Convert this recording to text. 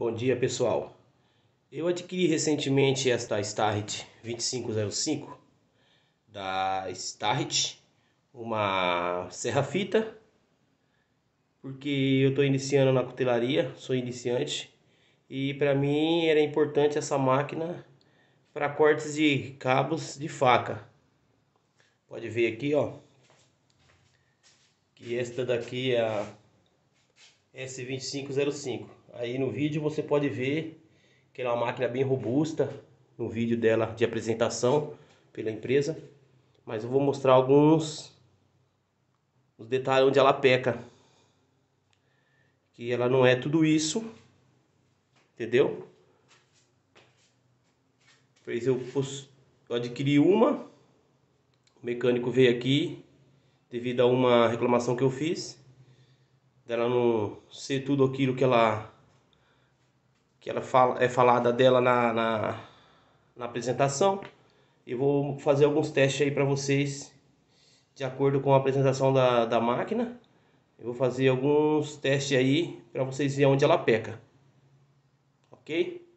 Bom dia, pessoal. Eu adquiri recentemente esta Starrit 2505 da Starrit, uma serra-fita, porque eu estou iniciando na cutelaria, sou iniciante, e para mim era importante essa máquina para cortes de cabos de faca. Pode ver aqui, ó, que esta daqui é a S2505. Aí no vídeo você pode ver que ela é uma máquina bem robusta, no vídeo dela de apresentação pela empresa. Mas eu vou mostrar alguns os detalhes onde ela peca. Que ela não é tudo isso, entendeu? Fez eu, eu adquiri uma, o mecânico veio aqui devido a uma reclamação que eu fiz dela não ser tudo aquilo que ela que ela fala, é falada dela na, na, na apresentação. Eu vou fazer alguns testes aí para vocês de acordo com a apresentação da, da máquina. Eu vou fazer alguns testes aí para vocês verem onde ela peca. Ok?